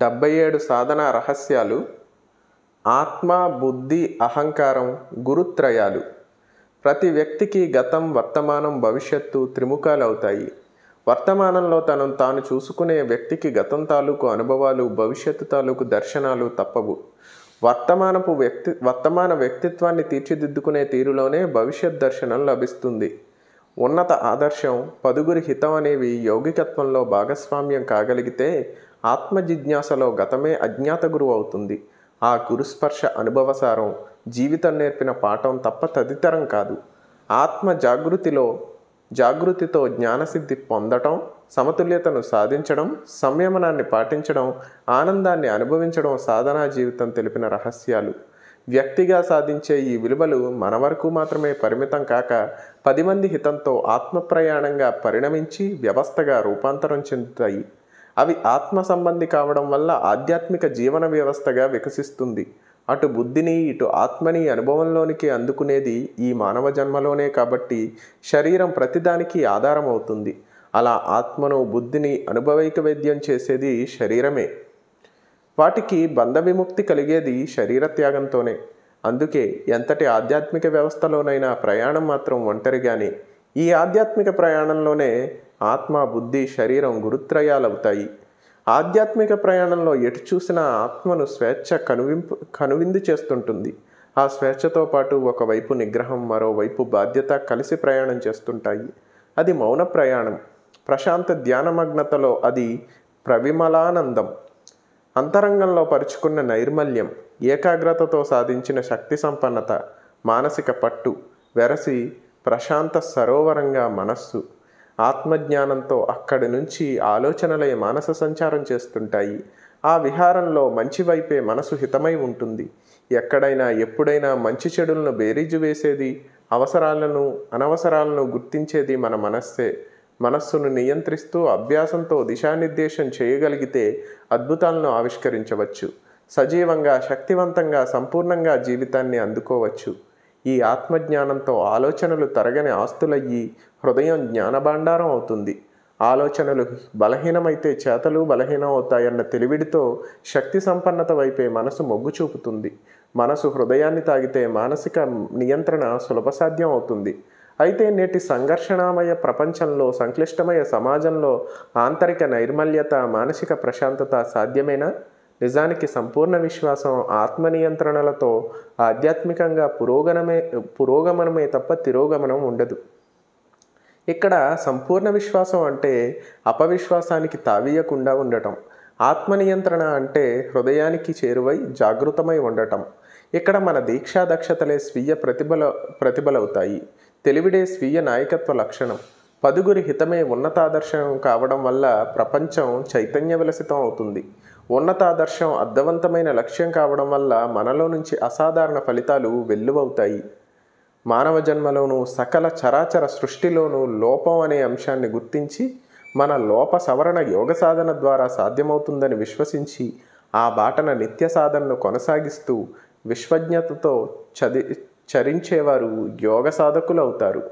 డెబ్బై ఏడు సాధన రహస్యాలు ఆత్మ బుద్ధి అహంకారం గురుత్రయాలు ప్రతి వ్యక్తికి గతం వర్తమానం భవిష్యత్తు త్రిముఖాలు అవుతాయి వర్తమానంలో తను తాను చూసుకునే వ్యక్తికి గతం తాలూకు అనుభవాలు భవిష్యత్తు తాలూకు దర్శనాలు తప్పవు వర్తమానపు వ్యక్తి వర్తమాన వ్యక్తిత్వాన్ని తీర్చిదిద్దుకునే తీరులోనే భవిష్యత్ దర్శనం లభిస్తుంది ఉన్నత ఆదర్శం పదుగురి హితం అనేవి యౌగికత్వంలో భాగస్వామ్యం కాగలిగితే ఆత్మజిజ్ఞాసలో గతమే అజ్ఞాత గురువు అవుతుంది ఆ గురుస్పర్శ అనుభవసారం జీవితం నేర్పిన పాఠం తప్ప తదితరం కాదు ఆత్మ జాగృతిలో జాగృతితో జ్ఞానసిద్ధి పొందటం సమతుల్యతను సాధించడం సంయమనాన్ని పాటించడం ఆనందాన్ని అనుభవించడం సాధనా జీవితం తెలిపిన రహస్యాలు వ్యక్తిగా సాధించే ఈ విలువలు మన వరకు మాత్రమే పరిమితం కాక పది మంది హితంతో ఆత్మప్రయాణంగా పరిణమించి వ్యవస్థగా రూపాంతరం చెందుతాయి అవి ఆత్మ సంబంధి కావడం వల్ల ఆధ్యాత్మిక జీవన వ్యవస్థగా వికసిస్తుంది అటు బుద్ధిని ఇటు ఆత్మని అనుభవంలోనికి అందుకునేది ఈ మానవ జన్మలోనే కాబట్టి శరీరం ప్రతిదానికి ఆధారం అవుతుంది అలా ఆత్మను బుద్ధిని అనుభవైక వేద్యం చేసేది శరీరమే వాటికి బంధ విముక్తి కలిగేది శరీర త్యాగంతోనే అందుకే ఎంతటి ఆధ్యాత్మిక వ్యవస్థలోనైనా ప్రయాణం మాత్రం ఒంటరిగానే ఈ ఆధ్యాత్మిక ప్రయాణంలోనే ఆత్మ బుద్ధి శరీరం గురుత్రయాలవుతాయి ఆధ్యాత్మిక ప్రయాణంలో ఎటు చూసినా ఆత్మను స్వేచ్ఛ కనువింపు కనువిందు చేస్తుంటుంది ఆ స్వేచ్ఛతో పాటు ఒకవైపు నిగ్రహం మరోవైపు బాధ్యత కలిసి ప్రయాణం చేస్తుంటాయి అది మౌన ప్రయాణం ప్రశాంత ధ్యానమగ్నతలో అది ప్రవిమలానందం అంతరంగంలో పరుచుకున్న నైర్మల్యం ఏకాగ్రతతో సాధించిన శక్తి సంపన్నత మానసిక పట్టు వెరసి ప్రశాంత సరోవరంగా మనస్సు ఆత్మజ్ఞానంతో అక్కడి నుంచి ఆలోచనలై మానస సంచారం చేస్తుంటాయి ఆ విహారంలో మంచి వైపే మనసు హితమై ఉంటుంది ఎక్కడైనా ఎప్పుడైనా మంచి చెడులను బేరీజు వేసేది అవసరాలను అనవసరాలను గుర్తించేది మన మనస్సే మనస్సును నియంత్రిస్తూ అభ్యాసంతో దిశానిర్దేశం చేయగలిగితే అద్భుతాలను ఆవిష్కరించవచ్చు సజీవంగా శక్తివంతంగా సంపూర్ణంగా జీవితాన్ని అందుకోవచ్చు ఈ ఆత్మజ్ఞానంతో ఆలోచనలు తరగని ఆస్తులయ్యి హృదయం జ్ఞానభాండారం అవుతుంది ఆలోచనలు బలహీనమైతే చేతలు బలహీనం అవుతాయన్న తెలివిడితో శక్తి సంపన్నత వైపే మనసు మొగ్గు చూపుతుంది మనసు హృదయాన్ని తాగితే మానసిక నియంత్రణ సులభసాధ్యం అవుతుంది అయితే నేటి సంఘర్షణామయ ప్రపంచంలో సంక్లిష్టమయ సమాజంలో ఆంతరిక నైర్మల్యత మానసిక ప్రశాంతత సాధ్యమేనా నిజానికి సంపూర్ణ విశ్వాసం ఆత్మనియంత్రణలతో ఆధ్యాత్మికంగా పురోగమనమే పురోగమనమే తప్ప తిరోగమనం ఉండదు ఇక్కడ సంపూర్ణ విశ్వాసం అంటే అపవిశ్వాసానికి తావీయకుండా ఉండటం ఆత్మనియంత్రణ అంటే హృదయానికి చేరువై జాగృతమై ఉండటం ఇక్కడ మన దీక్షా దక్షతలే స్వీయ ప్రతిభల ప్రతిభలవుతాయి తెలివిడే స్వీయ నాయకత్వ లక్షణం పదుగురి హితమే ఉన్నతాదర్శం కావడం వల్ల ప్రపంచం చైతన్య విలసితం అవుతుంది ఉన్నతాదర్శం అర్థవంతమైన లక్ష్యం కావడం వల్ల మనలో నుంచి అసాధారణ ఫలితాలు వెల్లువవుతాయి మానవ జన్మలోనూ సకల చరాచర సృష్టిలోనూ లోపం అనే అంశాన్ని గుర్తించి మన లోప సవరణ యోగ సాధన ద్వారా సాధ్యమవుతుందని విశ్వసించి ఆ బాటన నిత్య సాధనను కొనసాగిస్తూ విశ్వజ్ఞతతో చది చరించేవారు యోగ సాధకులవుతారు